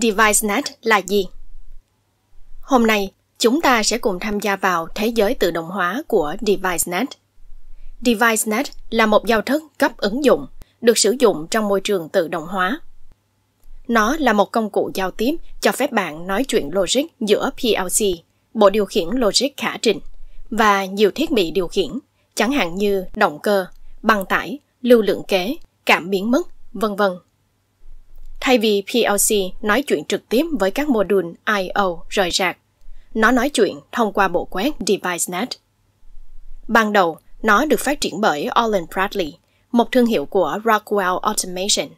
DeviceNet là gì? Hôm nay, chúng ta sẽ cùng tham gia vào thế giới tự động hóa của DeviceNet. DeviceNet là một giao thức cấp ứng dụng, được sử dụng trong môi trường tự động hóa. Nó là một công cụ giao tiếp cho phép bạn nói chuyện logic giữa PLC, bộ điều khiển logic khả trình, và nhiều thiết bị điều khiển, chẳng hạn như động cơ, băng tải, lưu lượng kế, cảm biến mức, vân vân thay vì PLC nói chuyện trực tiếp với các mô đun I.O. rời rạc. Nó nói chuyện thông qua bộ quét DeviceNet. Ban đầu, nó được phát triển bởi Olin Bradley, một thương hiệu của Rockwell Automation,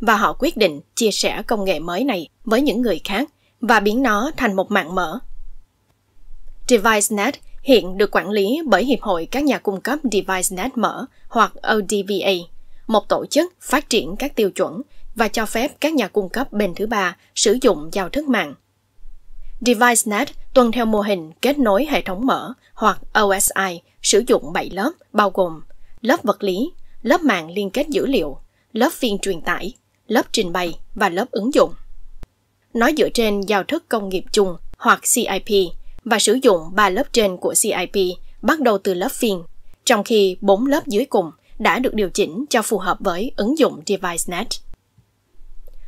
và họ quyết định chia sẻ công nghệ mới này với những người khác và biến nó thành một mạng mở. DeviceNet hiện được quản lý bởi Hiệp hội các nhà cung cấp DeviceNet mở hoặc ODVA, một tổ chức phát triển các tiêu chuẩn và cho phép các nhà cung cấp bên thứ ba sử dụng giao thức mạng. DeviceNet tuân theo mô hình kết nối hệ thống mở hoặc OSI sử dụng 7 lớp bao gồm lớp vật lý, lớp mạng liên kết dữ liệu, lớp phiên truyền tải, lớp trình bày và lớp ứng dụng. Nó dựa trên giao thức công nghiệp chung hoặc CIP và sử dụng 3 lớp trên của CIP bắt đầu từ lớp phiên, trong khi 4 lớp dưới cùng đã được điều chỉnh cho phù hợp với ứng dụng DeviceNet.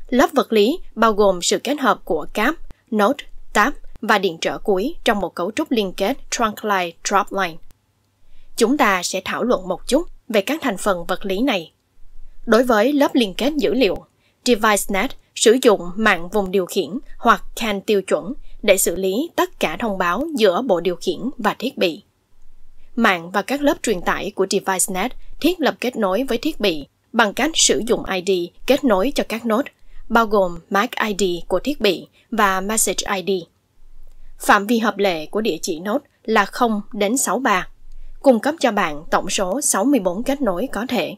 Lớp vật lý bao gồm sự kết hợp của cáp, node, táp và điện trở cuối trong một cấu trúc liên kết trunk line drop line. Chúng ta sẽ thảo luận một chút về các thành phần vật lý này. Đối với lớp liên kết dữ liệu, DeviceNet sử dụng mạng vùng điều khiển hoặc CAN tiêu chuẩn để xử lý tất cả thông báo giữa bộ điều khiển và thiết bị. Mạng và các lớp truyền tải của DeviceNet thiết lập kết nối với thiết bị bằng cách sử dụng ID kết nối cho các nốt bao gồm MAC ID của thiết bị và Message ID. Phạm vi hợp lệ của địa chỉ nốt là 0 đến 63, cung cấp cho bạn tổng số 64 kết nối có thể.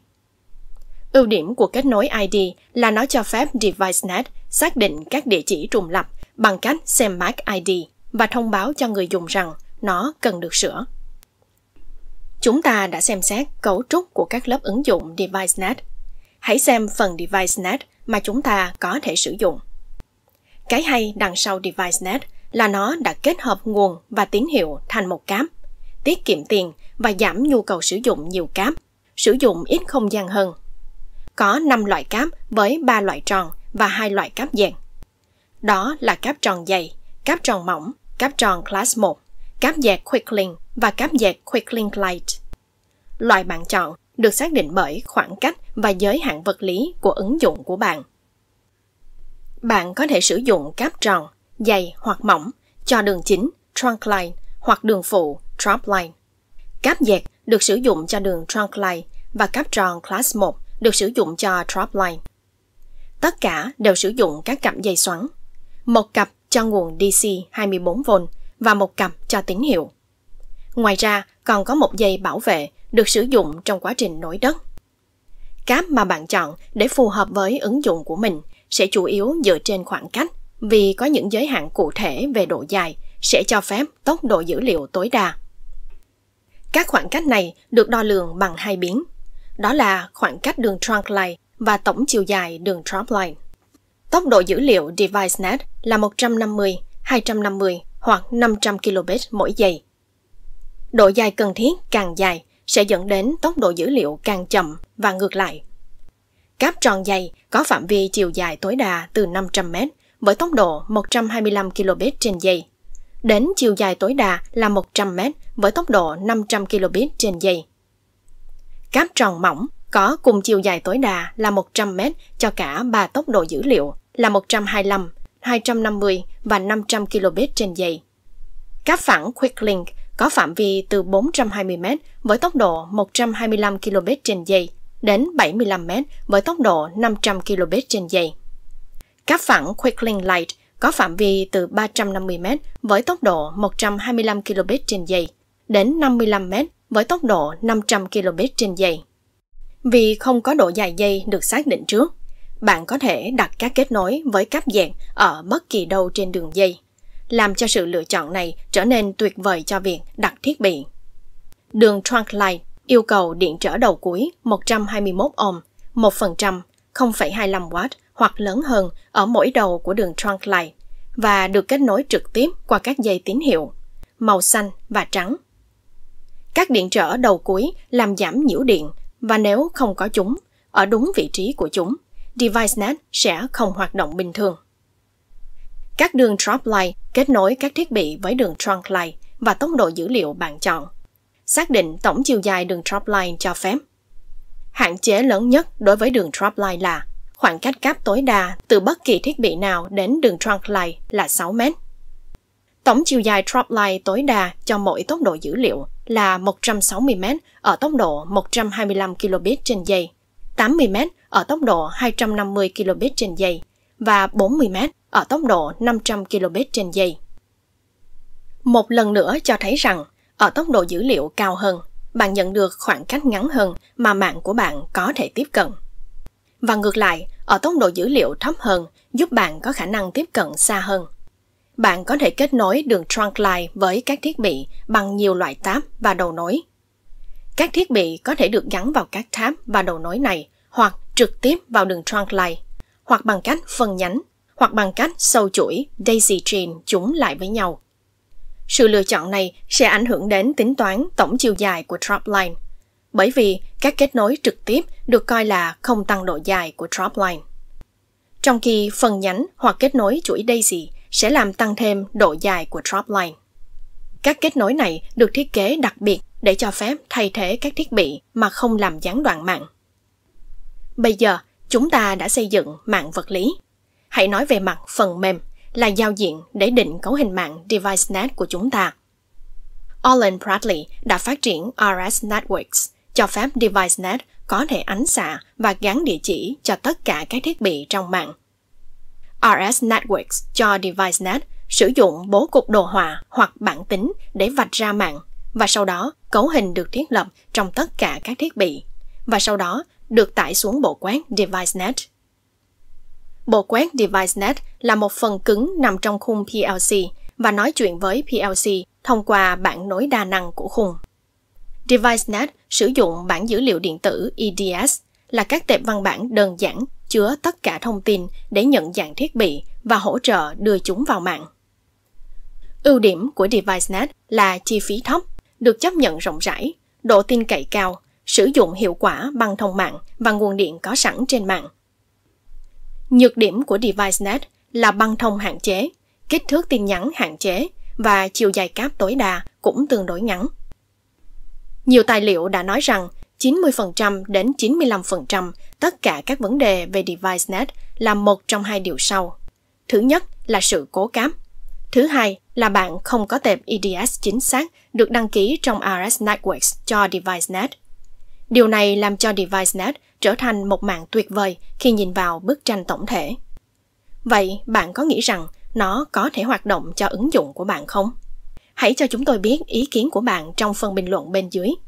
Ưu điểm của kết nối ID là nó cho phép DeviceNet xác định các địa chỉ trùng lập bằng cách xem MAC ID và thông báo cho người dùng rằng nó cần được sửa. Chúng ta đã xem xét cấu trúc của các lớp ứng dụng DeviceNet. Hãy xem phần DeviceNet mà chúng ta có thể sử dụng. Cái hay đằng sau DeviceNet là nó đã kết hợp nguồn và tín hiệu thành một cáp, tiết kiệm tiền và giảm nhu cầu sử dụng nhiều cáp, sử dụng ít không gian hơn. Có 5 loại cáp với 3 loại tròn và 2 loại cáp dàn. Đó là cáp tròn dày, cáp tròn mỏng, cáp tròn Class 1, cáp dẹt Quicklink và cáp dẹt Quicklink Lite. Loại bạn chọn được xác định bởi khoảng cách và giới hạn vật lý của ứng dụng của bạn. Bạn có thể sử dụng cáp tròn, dày hoặc mỏng cho đường chính, trunk line hoặc đường phụ, drop line. Cáp dẹt được sử dụng cho đường trunk line và cáp tròn class 1 được sử dụng cho drop line. Tất cả đều sử dụng các cặp dây xoắn. Một cặp cho nguồn DC 24V và một cặp cho tín hiệu. Ngoài ra, còn có một dây bảo vệ được sử dụng trong quá trình nổi đất. Cáp mà bạn chọn để phù hợp với ứng dụng của mình sẽ chủ yếu dựa trên khoảng cách vì có những giới hạn cụ thể về độ dài sẽ cho phép tốc độ dữ liệu tối đa. Các khoảng cách này được đo lường bằng hai biến, đó là khoảng cách đường trunk line và tổng chiều dài đường trunk line. Tốc độ dữ liệu DeviceNet là 150, 250 hoặc 500 kilobit mỗi giây. Độ dài cần thiết càng dài sẽ dẫn đến tốc độ dữ liệu càng chậm và ngược lại. Cáp tròn dày có phạm vi chiều dài tối đa từ 500m với tốc độ 125 km trên giây đến chiều dài tối đa là 100m với tốc độ 500 km trên giây. Cáp tròn mỏng có cùng chiều dài tối đa là 100m cho cả ba tốc độ dữ liệu là 125, 250 và 500 km trên giây. Cáp phẳng Quick Link có phạm vi từ 420 m với tốc độ 125 km giây đến 75 m với tốc độ 500 km giây Các phẳng Quickling Light có phạm vi từ 350 m với tốc độ 125 km giây đến 55 m với tốc độ 500 km giây Vì không có độ dài dây được xác định trước, bạn có thể đặt các kết nối với cáp dẹn ở bất kỳ đâu trên đường dây làm cho sự lựa chọn này trở nên tuyệt vời cho việc đặt thiết bị. Đường trunk yêu cầu điện trở đầu cuối 121 ohm, 1%, 0,25W hoặc lớn hơn ở mỗi đầu của đường trunk và được kết nối trực tiếp qua các dây tín hiệu màu xanh và trắng. Các điện trở đầu cuối làm giảm nhiễu điện và nếu không có chúng ở đúng vị trí của chúng, device net sẽ không hoạt động bình thường. Các đường drop line kết nối các thiết bị với đường trunk line và tốc độ dữ liệu bạn chọn. Xác định tổng chiều dài đường drop line cho phép. Hạn chế lớn nhất đối với đường drop line là khoảng cách cáp tối đa từ bất kỳ thiết bị nào đến đường trunk line là 6 m Tổng chiều dài drop line tối đa cho mỗi tốc độ dữ liệu là 160m ở tốc độ 125 kilobit trên giây, 80m ở tốc độ 250 kilobit trên giây và 40m ở tốc độ 500 km trên giây. Một lần nữa cho thấy rằng, ở tốc độ dữ liệu cao hơn, bạn nhận được khoảng cách ngắn hơn mà mạng của bạn có thể tiếp cận. Và ngược lại, ở tốc độ dữ liệu thấp hơn giúp bạn có khả năng tiếp cận xa hơn. Bạn có thể kết nối đường trunkline với các thiết bị bằng nhiều loại tab và đầu nối. Các thiết bị có thể được gắn vào các tab và đầu nối này hoặc trực tiếp vào đường trunkline hoặc bằng cách phân nhánh hoặc bằng cách sâu chuỗi, daisy chain chúng lại với nhau. Sự lựa chọn này sẽ ảnh hưởng đến tính toán tổng chiều dài của dropline, bởi vì các kết nối trực tiếp được coi là không tăng độ dài của dropline. Trong khi phần nhánh hoặc kết nối chuỗi daisy sẽ làm tăng thêm độ dài của dropline. Các kết nối này được thiết kế đặc biệt để cho phép thay thế các thiết bị mà không làm gián đoạn mạng. Bây giờ, chúng ta đã xây dựng mạng vật lý Hãy nói về mặt phần mềm là giao diện để định cấu hình mạng DeviceNet của chúng ta. Olin Bradley đã phát triển RS Networks, cho phép DeviceNet có thể ánh xạ và gắn địa chỉ cho tất cả các thiết bị trong mạng. RS Networks cho DeviceNet sử dụng bố cục đồ họa hoặc bản tính để vạch ra mạng và sau đó cấu hình được thiết lập trong tất cả các thiết bị và sau đó được tải xuống bộ quát DeviceNet. Bộ quét DeviceNet là một phần cứng nằm trong khung PLC và nói chuyện với PLC thông qua bản nối đa năng của khung. DeviceNet sử dụng bản dữ liệu điện tử EDS là các tệp văn bản đơn giản chứa tất cả thông tin để nhận dạng thiết bị và hỗ trợ đưa chúng vào mạng. Ưu điểm của DeviceNet là chi phí thấp, được chấp nhận rộng rãi, độ tin cậy cao, sử dụng hiệu quả băng thông mạng và nguồn điện có sẵn trên mạng Nhược điểm của DeviceNet là băng thông hạn chế, kích thước tin nhắn hạn chế và chiều dài cáp tối đa cũng tương đối ngắn. Nhiều tài liệu đã nói rằng 90% đến 95% tất cả các vấn đề về DeviceNet là một trong hai điều sau. Thứ nhất là sự cố cáp. Thứ hai là bạn không có tệp EDS chính xác được đăng ký trong RS Networks cho DeviceNet. Điều này làm cho DeviceNet trở thành một màn tuyệt vời khi nhìn vào bức tranh tổng thể. Vậy bạn có nghĩ rằng nó có thể hoạt động cho ứng dụng của bạn không? Hãy cho chúng tôi biết ý kiến của bạn trong phần bình luận bên dưới.